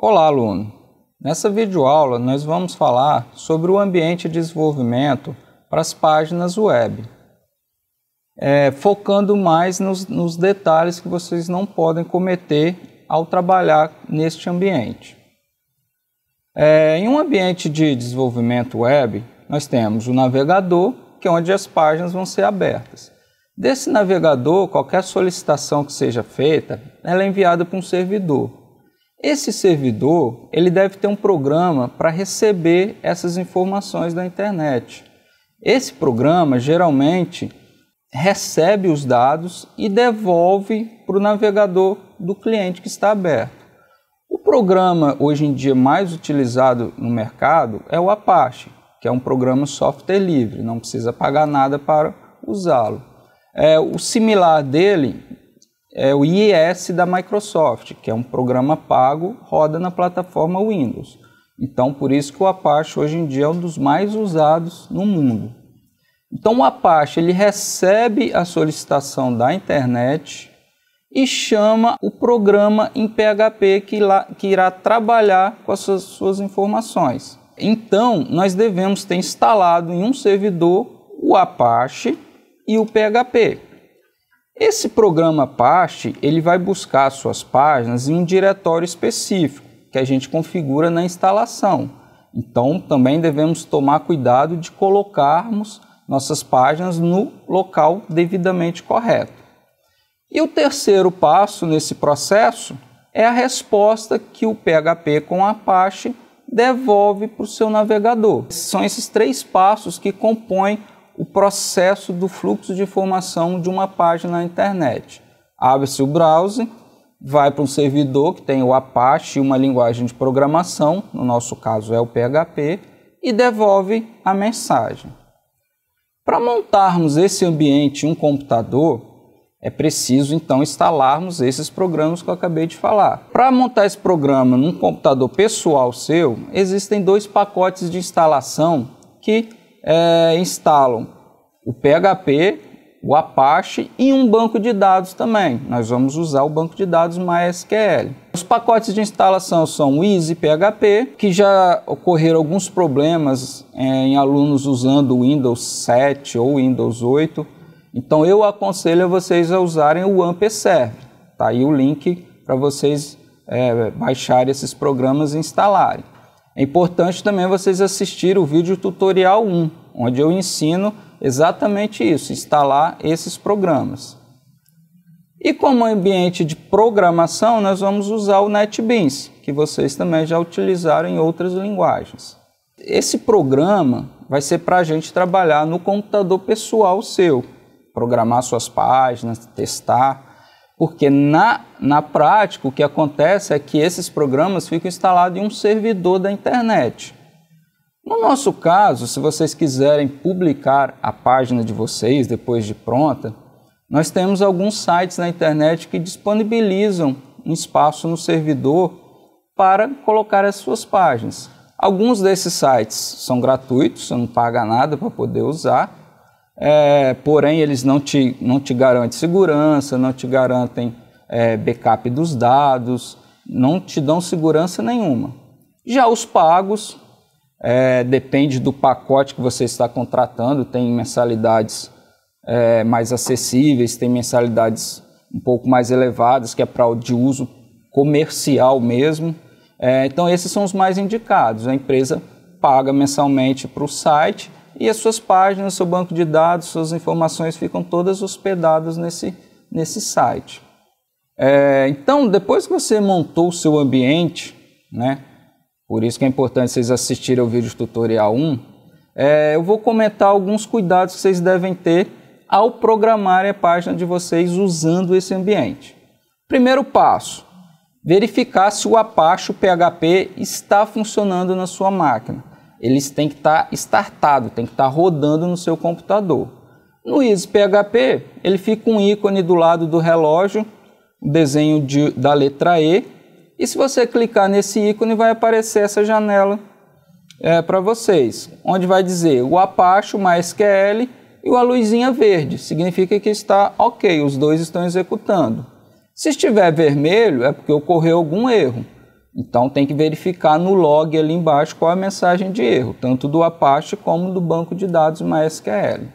Olá, aluno! Nessa videoaula, nós vamos falar sobre o ambiente de desenvolvimento para as páginas web, é, focando mais nos, nos detalhes que vocês não podem cometer ao trabalhar neste ambiente. É, em um ambiente de desenvolvimento web, nós temos o navegador, que é onde as páginas vão ser abertas. Desse navegador, qualquer solicitação que seja feita, ela é enviada para um servidor, esse servidor ele deve ter um programa para receber essas informações da internet. Esse programa geralmente recebe os dados e devolve para o navegador do cliente que está aberto. O programa hoje em dia mais utilizado no mercado é o Apache, que é um programa software livre, não precisa pagar nada para usá-lo. É, o similar dele é o IES da Microsoft, que é um programa pago, roda na plataforma Windows. Então, por isso que o Apache hoje em dia é um dos mais usados no mundo. Então, o Apache ele recebe a solicitação da internet e chama o programa em PHP que, lá, que irá trabalhar com as suas, suas informações. Então, nós devemos ter instalado em um servidor o Apache e o PHP. Esse programa Apache ele vai buscar suas páginas em um diretório específico que a gente configura na instalação. Então, também devemos tomar cuidado de colocarmos nossas páginas no local devidamente correto. E o terceiro passo nesse processo é a resposta que o PHP com Apache devolve para o seu navegador. São esses três passos que compõem o processo do fluxo de informação de uma página na internet. Abre-se o browser, vai para um servidor que tem o Apache, uma linguagem de programação, no nosso caso é o PHP, e devolve a mensagem. Para montarmos esse ambiente em um computador, é preciso então instalarmos esses programas que eu acabei de falar. Para montar esse programa num computador pessoal seu, existem dois pacotes de instalação que é, instalam o PHP, o Apache e um banco de dados também. Nós vamos usar o banco de dados MySQL. Os pacotes de instalação são o Easy PHP, que já ocorreram alguns problemas é, em alunos usando o Windows 7 ou Windows 8. Então eu aconselho vocês a usarem o AmpServe. Tá aí o link para vocês é, baixarem esses programas e instalarem. É importante também vocês assistirem o vídeo tutorial 1, onde eu ensino exatamente isso, instalar esses programas. E como ambiente de programação, nós vamos usar o NetBeans, que vocês também já utilizaram em outras linguagens. Esse programa vai ser para a gente trabalhar no computador pessoal seu, programar suas páginas, testar. Porque na, na prática o que acontece é que esses programas ficam instalados em um servidor da internet. No nosso caso, se vocês quiserem publicar a página de vocês depois de pronta, nós temos alguns sites na internet que disponibilizam um espaço no servidor para colocar as suas páginas. Alguns desses sites são gratuitos, você não paga nada para poder usar, é, porém eles não te, não te garantem segurança, não te garantem é, backup dos dados, não te dão segurança nenhuma. Já os pagos, é, depende do pacote que você está contratando, tem mensalidades é, mais acessíveis, tem mensalidades um pouco mais elevadas, que é para o de uso comercial mesmo. É, então esses são os mais indicados. A empresa paga mensalmente para o site e as suas páginas, seu banco de dados, suas informações ficam todas hospedadas nesse, nesse site. É, então, depois que você montou o seu ambiente, né, por isso que é importante vocês assistirem ao vídeo tutorial 1, é, eu vou comentar alguns cuidados que vocês devem ter ao programar a página de vocês usando esse ambiente. Primeiro passo, verificar se o Apache o PHP está funcionando na sua máquina eles têm que estar tá startado, tem que estar tá rodando no seu computador. No ISPHP, ele fica um ícone do lado do relógio, o desenho de, da letra E, e se você clicar nesse ícone, vai aparecer essa janela é, para vocês, onde vai dizer o Apache, o MySQL e a luzinha verde, significa que está ok, os dois estão executando. Se estiver vermelho, é porque ocorreu algum erro. Então tem que verificar no log ali embaixo qual é a mensagem de erro, tanto do Apache como do banco de dados MySQL.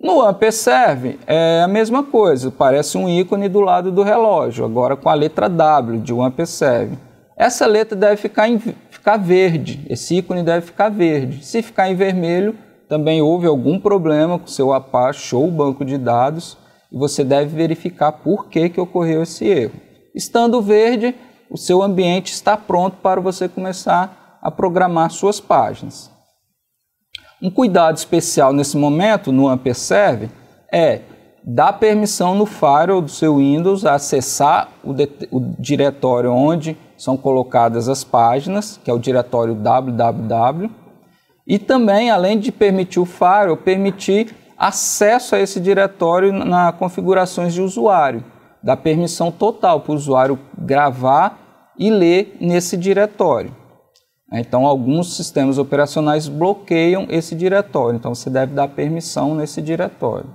No Serve é a mesma coisa, parece um ícone do lado do relógio, agora com a letra W de um Serve. Essa letra deve ficar, em, ficar verde, esse ícone deve ficar verde. Se ficar em vermelho, também houve algum problema com seu Apache ou banco de dados e você deve verificar por que, que ocorreu esse erro. Estando verde, o seu ambiente está pronto para você começar a programar suas páginas. Um cuidado especial nesse momento no Amperserve é dar permissão no firewall do seu Windows a acessar o, o diretório onde são colocadas as páginas, que é o diretório www, e também, além de permitir o firewall, permitir acesso a esse diretório na configurações de usuário, dar permissão total para o usuário gravar e ler nesse diretório. Né? Então, alguns sistemas operacionais bloqueiam esse diretório, então você deve dar permissão nesse diretório.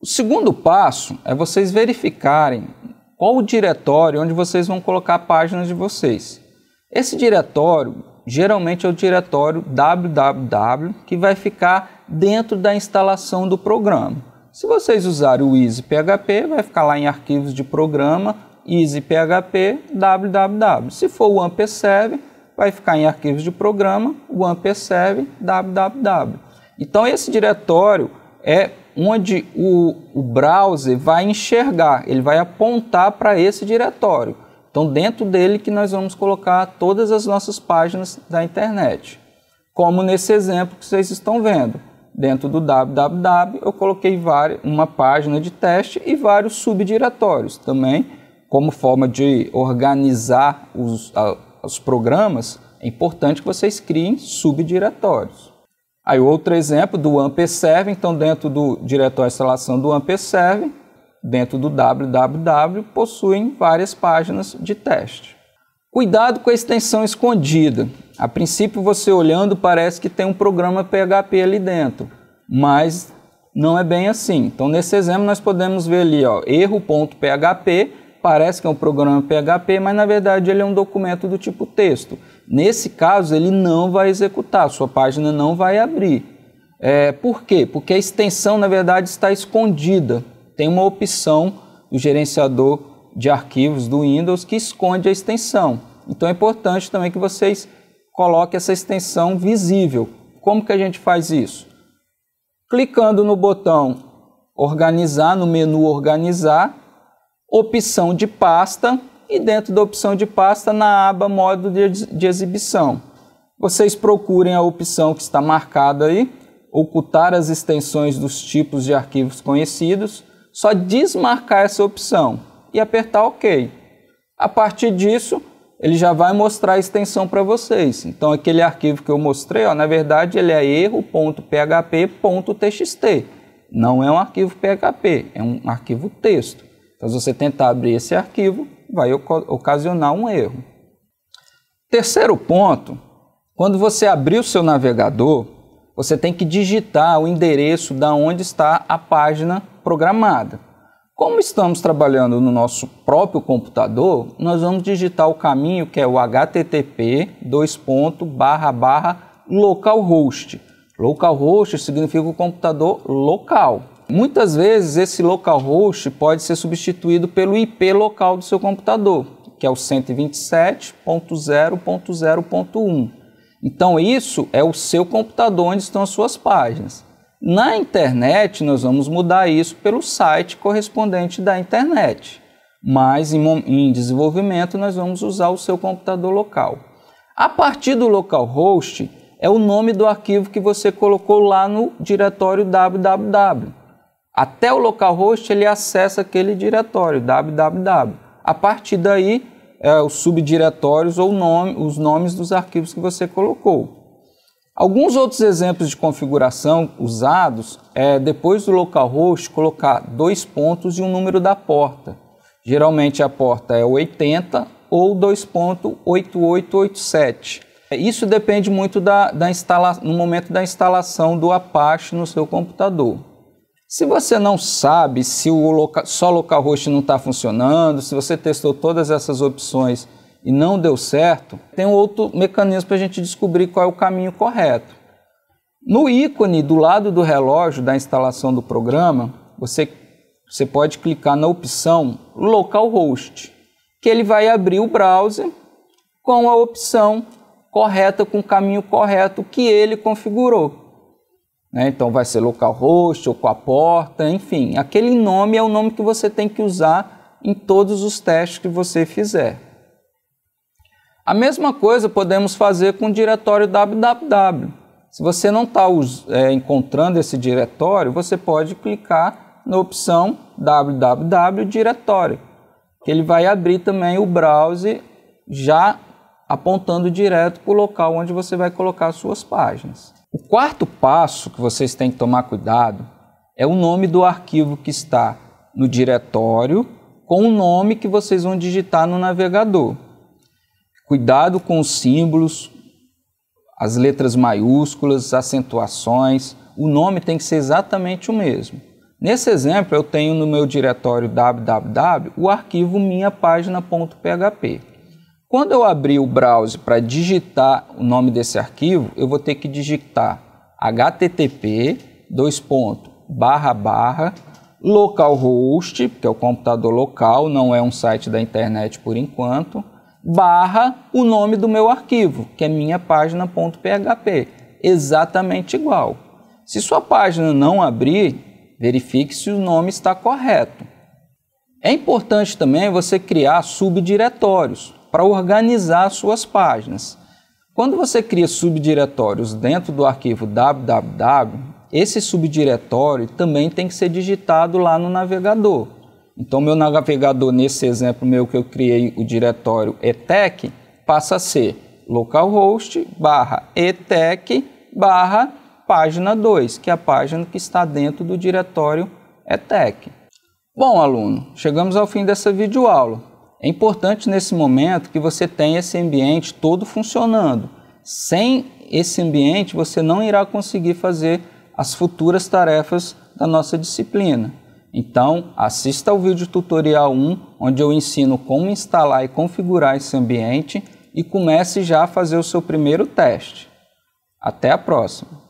O segundo passo é vocês verificarem qual o diretório onde vocês vão colocar páginas de vocês. Esse diretório geralmente é o diretório www que vai ficar dentro da instalação do programa. Se vocês usarem o EasyPHP vai ficar lá em arquivos de programa easy.php www. Se for o amperserve, vai ficar em arquivos de programa, o amperserve www. Então esse diretório é onde o, o browser vai enxergar, ele vai apontar para esse diretório. Então dentro dele que nós vamos colocar todas as nossas páginas da internet. Como nesse exemplo que vocês estão vendo. Dentro do www eu coloquei várias, uma página de teste e vários subdiretórios também como forma de organizar os, a, os programas, é importante que vocês criem subdiretórios. Aí outro exemplo do serve, então dentro do diretório de instalação do serve, dentro do www, possuem várias páginas de teste. Cuidado com a extensão escondida. A princípio, você olhando parece que tem um programa PHP ali dentro, mas não é bem assim. Então, nesse exemplo, nós podemos ver ali, ó, erro.php, parece que é um programa PHP, mas na verdade ele é um documento do tipo texto. Nesse caso, ele não vai executar, sua página não vai abrir. É, por quê? Porque a extensão, na verdade, está escondida. Tem uma opção do gerenciador de arquivos do Windows que esconde a extensão. Então é importante também que vocês coloquem essa extensão visível. Como que a gente faz isso? Clicando no botão organizar, no menu organizar, opção de pasta e dentro da opção de pasta na aba modo de, de exibição. Vocês procurem a opção que está marcada aí, ocultar as extensões dos tipos de arquivos conhecidos, só desmarcar essa opção e apertar OK. A partir disso, ele já vai mostrar a extensão para vocês. Então, aquele arquivo que eu mostrei, ó, na verdade, ele é erro.php.txt. Não é um arquivo PHP, é um arquivo texto. Então, se você tentar abrir esse arquivo, vai ocasionar um erro. Terceiro ponto, quando você abrir o seu navegador, você tem que digitar o endereço da onde está a página programada. Como estamos trabalhando no nosso próprio computador, nós vamos digitar o caminho que é o http localhost. Localhost significa o computador local. Muitas vezes esse localhost pode ser substituído pelo IP local do seu computador, que é o 127.0.0.1. Então isso é o seu computador onde estão as suas páginas. Na internet nós vamos mudar isso pelo site correspondente da internet, mas em, em desenvolvimento nós vamos usar o seu computador local. A partir do localhost é o nome do arquivo que você colocou lá no diretório www. Até o localhost ele acessa aquele diretório www. A partir daí, é, os subdiretórios ou nome, os nomes dos arquivos que você colocou. Alguns outros exemplos de configuração usados é depois do localhost colocar dois pontos e um número da porta. Geralmente a porta é 80 ou 2.8887. Isso depende muito da, da instala, no momento da instalação do Apache no seu computador. Se você não sabe se o loca, só localhost não está funcionando, se você testou todas essas opções e não deu certo, tem outro mecanismo para a gente descobrir qual é o caminho correto. No ícone do lado do relógio da instalação do programa, você, você pode clicar na opção localhost, que ele vai abrir o browser com a opção correta, com o caminho correto que ele configurou. Né? Então vai ser localhost ou com a porta, enfim. Aquele nome é o nome que você tem que usar em todos os testes que você fizer. A mesma coisa podemos fazer com o diretório www. Se você não está é, encontrando esse diretório, você pode clicar na opção www diretório, que ele vai abrir também o browser já apontando direto para o local onde você vai colocar suas páginas. O quarto passo que vocês têm que tomar cuidado é o nome do arquivo que está no diretório com o nome que vocês vão digitar no navegador. Cuidado com os símbolos, as letras maiúsculas, acentuações, o nome tem que ser exatamente o mesmo. Nesse exemplo, eu tenho no meu diretório www o arquivo minhapagina.php. Quando eu abrir o browser para digitar o nome desse arquivo, eu vou ter que digitar http dois ponto, barra barra localhost, que é o computador local, não é um site da internet por enquanto, barra o nome do meu arquivo, que é minha página.php, exatamente igual. Se sua página não abrir, verifique se o nome está correto. É importante também você criar subdiretórios para organizar suas páginas. Quando você cria subdiretórios dentro do arquivo www, esse subdiretório também tem que ser digitado lá no navegador. Então, meu navegador, nesse exemplo meu que eu criei o diretório etec, passa a ser localhost barra etec barra página 2, que é a página que está dentro do diretório etec. Bom, aluno, chegamos ao fim dessa videoaula. É importante nesse momento que você tenha esse ambiente todo funcionando. Sem esse ambiente, você não irá conseguir fazer as futuras tarefas da nossa disciplina. Então, assista ao vídeo tutorial 1, onde eu ensino como instalar e configurar esse ambiente e comece já a fazer o seu primeiro teste. Até a próxima!